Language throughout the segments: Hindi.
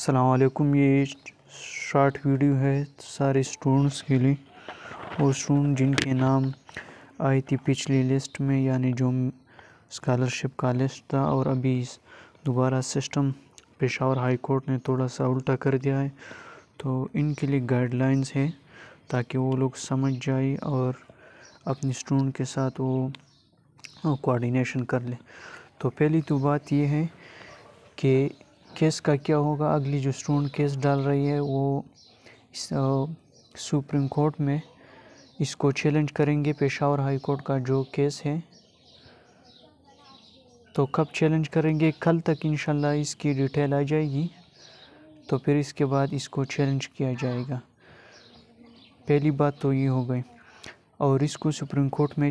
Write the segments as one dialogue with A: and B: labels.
A: सलामकुम ये शॉर्ट वीडियो है सारे स्टूडेंट्स के लिए और स्टूडेंट जिनके नाम आई थी पिछली लिस्ट में यानी जो स्कॉलरशिप का लिस्ट था और अभी दोबारा सिस्टम पेशावर हाई कोर्ट ने थोड़ा सा उल्टा कर दिया है तो इनके लिए गाइडलाइंस है ताकि वो लोग समझ जाए और अपने स्टूडेंट के साथ वो कोऑर्डिनेशन कर ले तो पहली तो बात ये है कि केस का क्या होगा अगली जो स्टूडेंट केस डाल रही है वो इस सुप्रीम कोर्ट में इसको चैलेंज करेंगे पेशावर हाई कोर्ट का जो केस है तो कब चैलेंज करेंगे कल तक इंशाल्लाह इसकी डिटेल आ जाएगी तो फिर इसके बाद इसको चैलेंज किया जाएगा पहली बात तो ये हो गई और इसको सुप्रीम कोर्ट में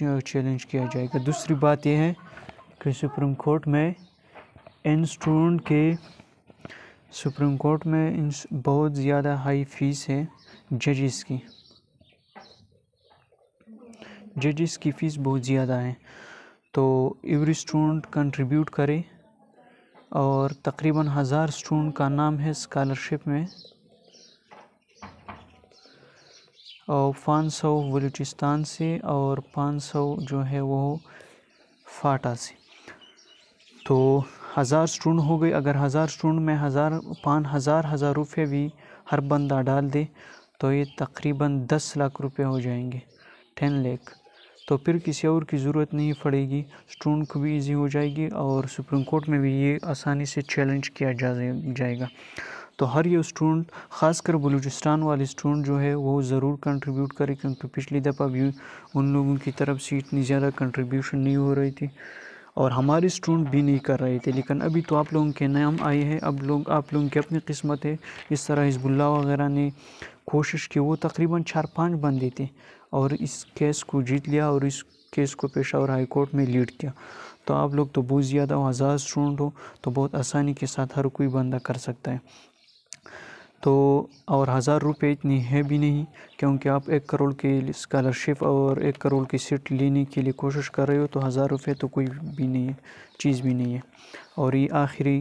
A: चैलेंज किया जाएगा दूसरी बात यह है कि सुप्रीम कोर्ट में इन स्टूडेंट के सुप्रीम कोर्ट में बहुत ज़्यादा हाई फीस है जजेस की जजेस की फ़ीस बहुत ज़्यादा है तो एवरी स्टूडेंट कंट्रीब्यूट करे और तकरीबन हज़ार स्टूडेंट का नाम है स्कॉलरशिप में और पाँच सौ बलूचिस्तान से और पाँच सौ जो है वो फाटा से तो हज़ार स्टूडेंट हो गए अगर हज़ार स्टूडेंट में हज़ार पाँच हज़ार हज़ार रुपये भी हर बंदा डाल दे तो ये तकरीबन दस लाख रुपए हो जाएंगे टेन लेख तो फिर किसी और की ज़रूरत नहीं पड़ेगी स्टूडेंट को भी इजी हो जाएगी और सुप्रीम कोर्ट में भी ये आसानी से चैलेंज किया जा जाएगा तो हर ये स्टूडेंट ख़ासकर बलूचिस्तान वाले स्टूडेंट जो है वो ज़रूर कंट्रीब्यूट करें क्योंकि पिछली दफ़ा भी उन लोगों की तरफ से इतनी ज़्यादा कंट्रीब्यूशन नहीं हो रही थी और हमारे स्टूडेंट भी नहीं कर रहे थे लेकिन अभी तो आप लोगों के नाम आए हैं अब लोग आप लोगों की अपनी किस्मत है इस तरह हिजबुल्ला वगैरह ने कोशिश की वो तकरीबन चार पाँच बंदे थे और इस केस को जीत लिया और इस केस को पेशावर हाई कोर्ट में लीड किया तो आप लोग तो बहुत ज़्यादा हो हज़ार स्टूडेंट हो तो बहुत आसानी के साथ हर कोई बंदा कर सकता है तो और हज़ार रुपये इतनी है भी नहीं क्योंकि आप एक करोड़ की स्कॉलरशिप और एक करोड़ की सीट लेने के लिए कोशिश कर रहे हो तो हज़ार रुपये तो कोई भी नहीं चीज़ भी नहीं है और ये आखिरी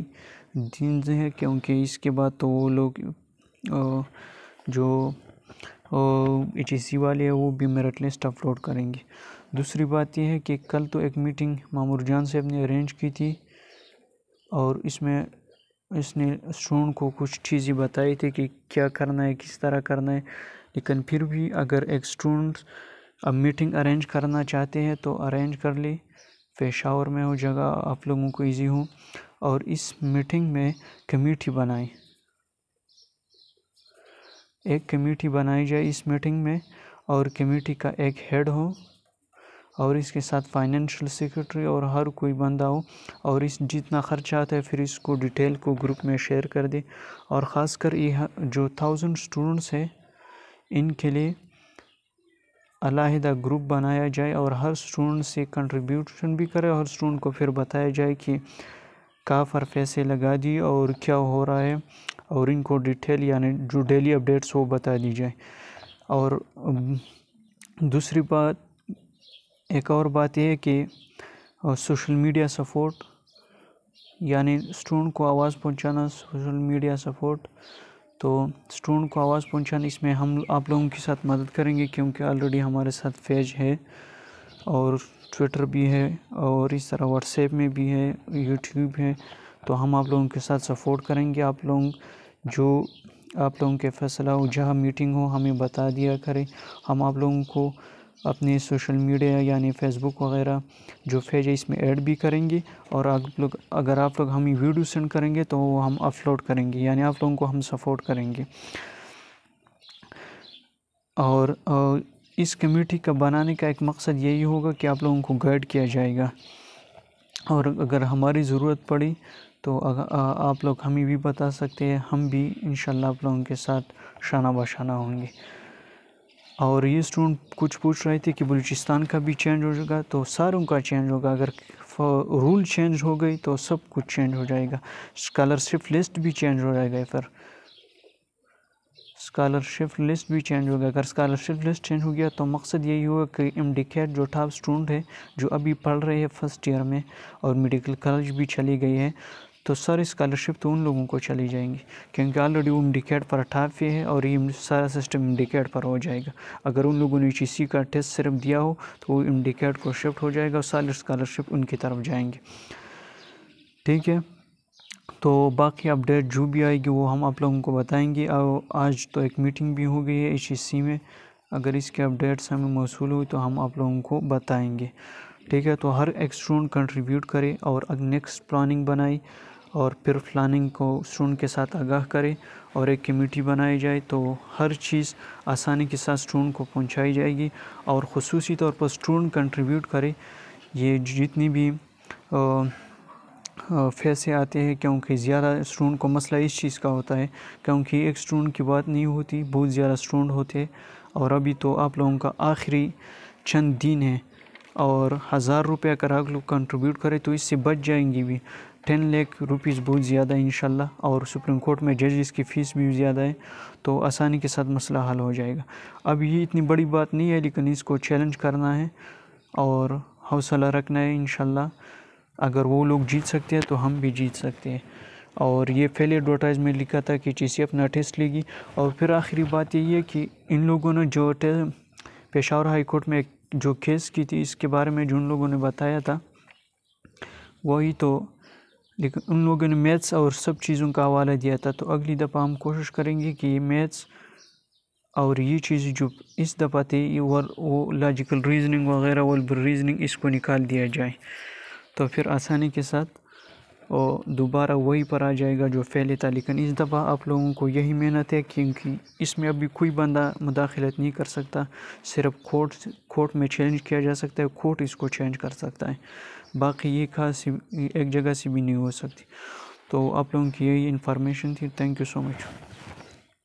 A: दिन है क्योंकि इसके बाद तो वो लोग जो एच सी वाले हैं वो भी मेरिट लिस्ट अपलोड करेंगे दूसरी बात यह है कि कल तो एक मीटिंग मामूर जान साहब ने अरेंज की थी और इसमें इसने स्टूडेंट को कुछ चीज़ें बताई थी कि क्या करना है किस तरह करना है लेकिन फिर भी अगर एक स्टूडेंट अब मीटिंग अरेंज करना चाहते हैं तो अरेंज कर ले पेशावर में हो जगह आप लोगों को इजी हो और इस मीटिंग में कमेटी बनाए एक कमेटी बनाई जाए इस मीटिंग में और कमेटी का एक हेड हो और इसके साथ फाइनेंशियल सेक्रेटरी और हर कोई बंदा हो और इस जितना खर्चा आता है फिर इसको डिटेल को ग्रुप में शेयर कर दे और ख़ासकर ये जो थाउजेंड स्टूडेंट्स हैं इनके लिए अलहदा ग्रुप बनाया जाए और हर स्टूडेंट से कंट्रीब्यूशन भी करे और स्टूडेंट को फिर बताया जाए कि कहाँ पर पैसे लगा दिए और क्या हो रहा है और इनको डिटेल यानी जो डेली अपडेट्स वो बता दी जाए और दूसरी बात एक और बात यह है कि सोशल मीडिया सपोर्ट यानी स्टूडेंट को आवाज़ पहुंचाना सोशल मीडिया सपोर्ट तो स्टूडेंट को आवाज़ पहुंचाना इसमें हम आप लोगों के साथ मदद करेंगे क्योंकि ऑलरेडी हमारे साथ फेज है और ट्विटर भी है और इस तरह व्हाट्सएप में भी है यूट्यूब है तो हम आप लोगों के साथ सपोर्ट करेंगे आप लोग जो आप लोगों के फैसला हो जहाँ मीटिंग हो हमें बता दिया करें हम आप लोगों को अपने सोशल मीडिया यानी फेसबुक वगैरह जो फेज है इसमें ऐड भी करेंगे और आप लोग अगर आप लोग हमें वीडियो सेंड करेंगे तो हम अपलोड करेंगे यानी आप लोगों को हम सपोर्ट करेंगे और इस कमेटी का बनाने का एक मकसद यही होगा कि आप लोगों को गाइड किया जाएगा और अगर हमारी ज़रूरत पड़ी तो आप लोग हमें भी बता सकते हैं हम भी इन आप लोगों के साथ शाना बशाना होंगे और ये स्टूडेंट कुछ पूछ रहे थे कि बलूचिस्तान का भी चेंज हो जाएगा तो सारों का चेंज होगा अगर रूल चेंज हो गई तो सब कुछ चेंज हो जाएगा स्कॉलरशिप लिस्ट भी चेंज हो जाएगा फिर स्कॉलरशिप लिस्ट भी चेंज हो गया अगर स्कॉलरशिप लिस्ट चेंज हो गया तो मकसद यही हुआ कि इंडिकेट जो टॉप स्टूडेंट है जो अभी पढ़ रहे हैं फर्स्ट ईयर में और मेडिकल कॉलेज भी चली गई है तो सर स्कॉलरशिप तो उन लोगों को चली जाएंगी क्योंकि ऑलरेडी वो इंडिकेट पर अठाफे है और ये सारा सिस्टम इंडिकेट पर हो जाएगा अगर उन लोगों ने जी का टेस्ट सिर्फ दिया हो तो वो इंडिकेट को शिफ्ट हो जाएगा और सारे स्कॉलरशिप उनकी तरफ जाएंगे ठीक है तो बाकी अपडेट जो भी आएगी वो हम आप लोगों को बताएंगे और आज तो एक मीटिंग भी हो गई है एच में अगर इसके अपडेट्स हमें मौसू हुई तो हम आप लोगों को बताएंगे ठीक है तो हर एक स्टूडेंट कंट्रीब्यूट करे और नेक्स्ट प्लानिंग बनाई और फिर प्लानिंग को स्टूडेंट के साथ आगाह करें और एक कमेटी बनाई जाए तो हर चीज़ आसानी के साथ स्टूडेंट को पहुंचाई जाएगी और खसूसी तौर पर स्टूडेंट कंट्रीब्यूट करे ये जितनी भी आ, फैसे आते हैं क्योंकि ज़्यादा स्टूडेंट को मसला इस चीज़ का होता है क्योंकि एक स्टूडेंट की बात नहीं होती बहुत ज़्यादा स्टूडेंट होते और अभी तो आप लोगों का आखिरी चंद दिन है और हज़ार रुपया आप लोग कंट्रीब्यूट करें तो इससे बच जाएंगी भी टेन लाख रुपीज़ बहुत ज़्यादा है इन और सुप्रीम कोर्ट में जजेस की फ़ीस भी ज़्यादा है तो आसानी के साथ मसला हल हो जाएगा अब ये इतनी बड़ी बात नहीं है लेकिन इसको चैलेंज करना है और हौसला रखना है इनशाला अगर वो लोग जीत सकते हैं तो हम भी जीत सकते हैं और ये फेल एडवर्टाइज में लिखा था कि चीजें अपना टेस्ट लेगी और फिर आखिरी बात यही है कि इन लोगों ने जो पेशावर हाई कोर्ट में एक जो खेस की थी इसके बारे में जिन लोगों ने बताया था वही तो लेकिन उन लोगों ने मैथ्स और सब चीज़ों का हवाला दिया था तो अगली दफ़ा हम कोशिश करेंगे कि ये मैथ्स और ये चीज़ जो इस दफ़ा थी ये वो लॉजिकल रीजनिंग वगैरह वर्बल रीजनिंग इसको निकाल दिया जाए तो फिर आसानी के साथ और दोबारा वही पर आ जाएगा जो पहले था लेकिन इस दफ़ा आप लोगों को यही मेहनत है क्योंकि इसमें अभी कोई बंदा मुदाखलत नहीं कर सकता सिर्फ कोर्ट कोर्ट में चेंज किया जा सकता है कोर्ट इसको चेंज कर सकता है बाकी ये खास एक जगह से भी नहीं हो सकती तो आप लोगों की यही इन्फॉर्मेशन थी थैंक यू सो मच